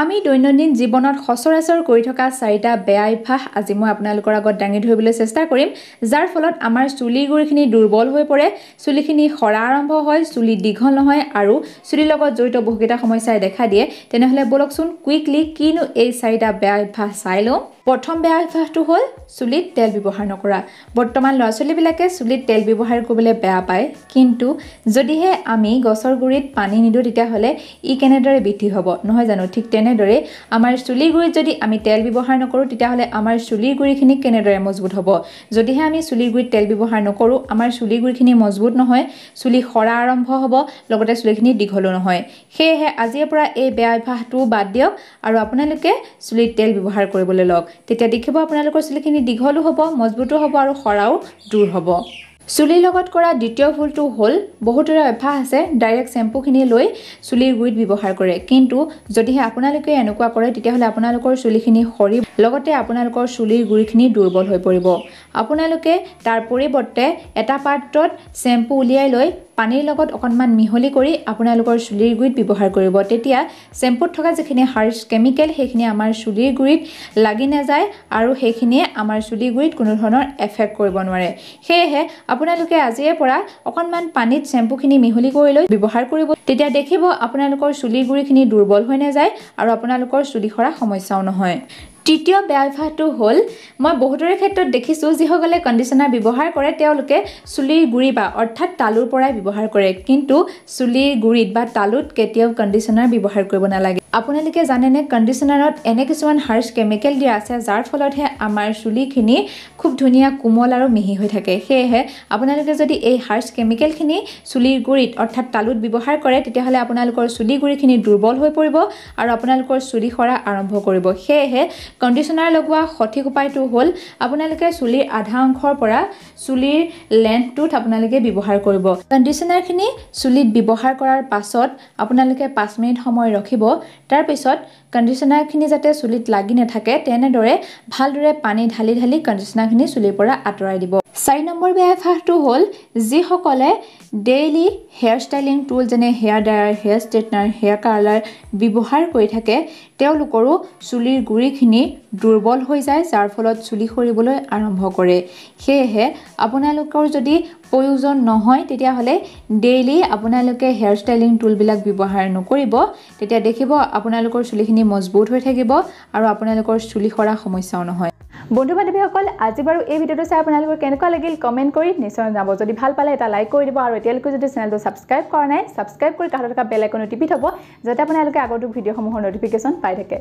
আমি দৈনন্দিন জীৱনত সচৰাচৰ কৰি থকা চাৰিটা বেয়া অভ্যাস আজি মই আপোনালোকৰ আগত দাঙি ধৰিবলৈ চেষ্টা কৰিম যাৰ ফলত আমাৰ চুলিৰ গুৰিখিনি দুৰ্বল হৈ পৰে চুলিখিনি সৰা আৰম্ভ হয় চুলি দীঘল নহয় আৰু চুলিৰ লগত জড়িত বহুকেইটা সমস্যাই দেখা দিয়ে তেনেহ'লে বলকচোন কুইকলি কিনো এই চাৰিটা বেয়া অভ্যাস চাই লওঁ প্ৰথম বেয়া অভ্যাসটো হ'ল চুলিত তেল ব্যৱহাৰ নকৰা বৰ্তমান ল'ৰা ছোৱালীবিলাকে চুলিত তেল ব্যৱহাৰ কৰিবলৈ বেয়া পায় কিন্তু যদিহে আমি গছৰ গুৰিত পানী নিদিওঁ তেতিয়াহ'লে ই কেনেদৰে বৃদ্ধি হ'ব নহয় জানো ঠিক তেনে তেনেদৰে আমাৰ চুলি গুৰিত যদি আমি তেল ব্যৱহাৰ নকৰোঁ তেতিয়াহ'লে আমাৰ চুলিৰ গুৰিখিনি কেনেদৰে মজবুত হ'ব যদিহে আমি চুলিৰ গুৰিত তেল ব্যৱহাৰ নকৰোঁ আমাৰ চুলি গুৰিখিনি মজবুত নহয় চুলি সৰা আৰম্ভ হ'ব লগতে চুলিখিনি দীঘলো নহয় সেয়েহে আজিৰে পৰা এই বেয়া অভ্যাসটো বাদ দিয়ক আৰু আপোনালোকে চুলিত তেল ব্যৱহাৰ কৰিবলৈ লওক তেতিয়া দেখিব আপোনালোকৰ চুলিখিনি দীঘলো হ'ব মজবুতো হ'ব আৰু সৰাও দূৰ হ'ব চুলিৰ লগত কৰা দ্বিতীয় ভুলটো হ'ল বহুতৰে অভ্যাস আছে ডাইৰেক্ট শ্বেম্পুখিনি লৈ চুলিৰ গুৰিত ব্যৱহাৰ কৰে কিন্তু যদিহে আপোনালোকে এনেকুৱা কৰে তেতিয়াহ'লে আপোনালোকৰ চুলিখিনি সৰি লগতে আপোনালোকৰ চুলিৰ গুৰিখিনি দুৰ্বল হৈ পৰিব আপোনালোকে তাৰ পৰিৱৰ্তে এটা পাত্ৰত শ্বেম্পু উলিয়াই লৈ পানীৰ লগত অকণমান মিহলি কৰি আপোনালোকৰ চুলিৰ গুৰিত ব্যৱহাৰ কৰিব তেতিয়া শ্বেম্পুত থকা যিখিনি হাৰ্ছ কেমিকেল সেইখিনি আমাৰ চুলিৰ গুৰিত লাগি নাযায় আৰু সেইখিনিয়ে আমাৰ চুলিৰ গুৰিত কোনো ধৰণৰ এফেক্ট কৰিব নোৱাৰে সেয়েহে আপোনালোকে আজিৰে পৰা অকণমান পানীত চেম্পুখিনি মিহলি কৰি লৈ ব্যৱহাৰ কৰিব তেতিয়া দেখিব আপোনালোকৰ চুলিৰ গুৰিখিনি দুৰ্বল হৈ নাযায় আৰু আপোনালোকৰ চুলি সৰা সমস্যাও নহয় তৃতীয় বেয়া অভ্যাসটো হ'ল মই বহুতৰে ক্ষেত্ৰত দেখিছোঁ যিসকলে কণ্ডিশ্যনাৰ ব্যৱহাৰ কৰে তেওঁলোকে চুলিৰ গুৰি বা অৰ্থাৎ তালুৰ পৰাই ব্যৱহাৰ কৰে কিন্তু চুলিৰ গুৰিত বা তালুত কেতিয়াও কণ্ডিশ্যনাৰ ব্যৱহাৰ কৰিব নালাগে আপোনালোকে জানেনে কণ্ডিশ্যনাৰত এনে কিছুমান হাৰ্ছ কেমিকেল দিয়া আছে যাৰ ফলতহে আমাৰ চুলিখিনি খুব ধুনীয়া কোমল আৰু মিহি হৈ থাকে সেয়েহে আপোনালোকে যদি এই হাৰ্ছ কেমিকেলখিনি চুলিৰ গুৰিত অৰ্থাৎ তালুত ব্যৱহাৰ কৰে তেতিয়াহ'লে আপোনালোকৰ চুলি গুৰিখিনি দুৰ্বল হৈ পৰিব আৰু আপোনালোকৰ চুলি সৰা আৰম্ভ কৰিব সেয়েহে কণ্ডিশ্যনাৰ লগোৱা সঠিক উপায়টো হ'ল আপোনালোকে চুলিৰ আধা অংশৰ পৰা চুলিৰ লেন্থটোত আপোনালোকে ব্যৱহাৰ কৰিব কণ্ডিশ্যনাৰখিনি চুলিত ব্যৱহাৰ কৰাৰ পাছত আপোনালোকে পাঁচ মিনিট সময় ৰখিব তাৰপিছত কণ্ডিশ্যনাৰখিনি যাতে চুলিত লাগি নাথাকে তেনেদৰে ভালদৰে পানী ঢালি ঢালি কণ্ডিশ্যনাৰখিনি চুলিৰ পৰা আঁতৰাই দিব চাৰি নম্বৰ বেয়া অভ্যাসটো হ'ল যিসকলে ডেইলি হেয়াৰ ষ্টাইলিং টুল যেনে hair dryer hair straightener hair colour ব্যৱহাৰ কৰি থাকে তেওঁলোকৰো চুলিৰ গুৰিখিনি দুৰ্বল হৈ যায় যাৰ ফলত চুলি সৰিবলৈ আৰম্ভ কৰে সেয়েহে আপোনালোকৰ যদি প্ৰয়োজন নহয় তেতিয়াহ'লে ডেইলি আপোনালোকে হেয়াৰ ষ্টাইলিং টুলবিলাক ব্যৱহাৰ নকৰিব তেতিয়া দেখিব আপোনালোকৰ চুলিখিনি মজবুত হৈ থাকিব আৰু আপোনালোকৰ চুলি সৰা সমস্যাও নহয় বন্ধু বান্ধৱীসকল আজি বাৰু এই ভিডিঅ'টো চাই আপোনালোকৰ কেনেকুৱা লাগিল কমেণ্ট কৰি নিশ্চয় জনাব যদি ভাল পালে এটা লাইক কৰি দিব আৰু এতিয়ালৈকে যদি চেনেলটো ছাবস্ক্ৰাইব কৰা নাই ছাবস্ক্ৰাইব কৰি কাষত থকা বেলেগ এখন টিপি থ'ব যাতে আপোনালোকে আগতো ভিডিঅ'সমূহৰ নটিফিকেশ্যন পাই থাকে